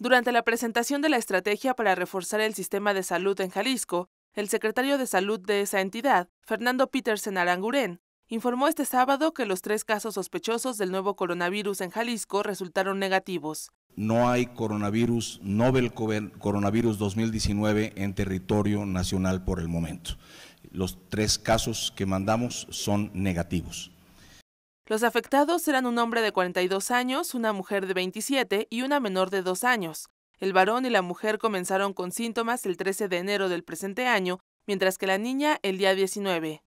Durante la presentación de la estrategia para reforzar el sistema de salud en Jalisco, el secretario de salud de esa entidad, Fernando Petersen Aranguren, informó este sábado que los tres casos sospechosos del nuevo coronavirus en Jalisco resultaron negativos. No hay coronavirus, novel coronavirus 2019 en territorio nacional por el momento. Los tres casos que mandamos son negativos. Los afectados eran un hombre de 42 años, una mujer de 27 y una menor de 2 años. El varón y la mujer comenzaron con síntomas el 13 de enero del presente año, mientras que la niña el día 19.